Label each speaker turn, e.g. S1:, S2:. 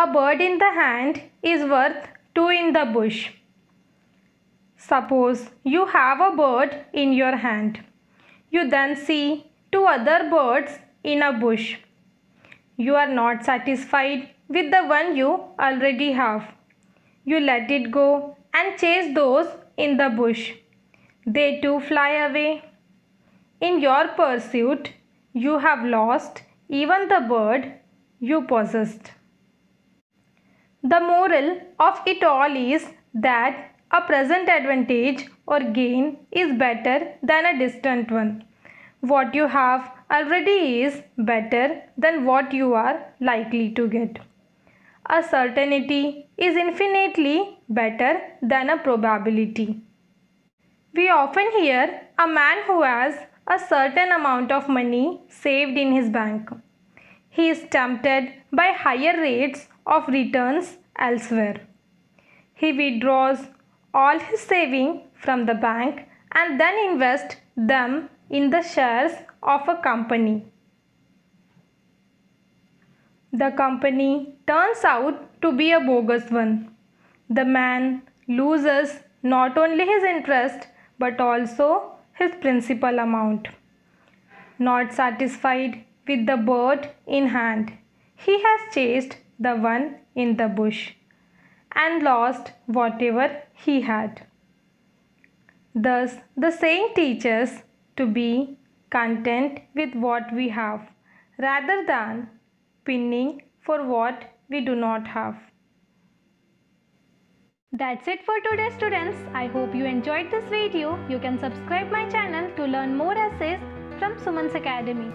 S1: A bird in the hand is worth two in the bush. Suppose you have a bird in your hand. You then see two other birds in a bush. You are not satisfied with the one you already have. You let it go and chase those in the bush. They too fly away. In your pursuit, you have lost even the bird you possessed. The moral of it all is that a present advantage or gain is better than a distant one. What you have already is better than what you are likely to get. A certainty is infinitely better than a probability. We often hear a man who has a certain amount of money saved in his bank. He is tempted by higher rates of returns elsewhere. He withdraws all his saving from the bank and then invests them in the shares of a company. The company turns out to be a bogus one. The man loses not only his interest but also his principal amount. Not satisfied with the bird in hand, he has chased the one in the bush and lost whatever he had. Thus, the saying teaches to be content with what we have rather than pinning for what we do not have. That's it for today students. I
S2: hope you enjoyed this video. You can subscribe my channel to learn more essays from Suman's Academy.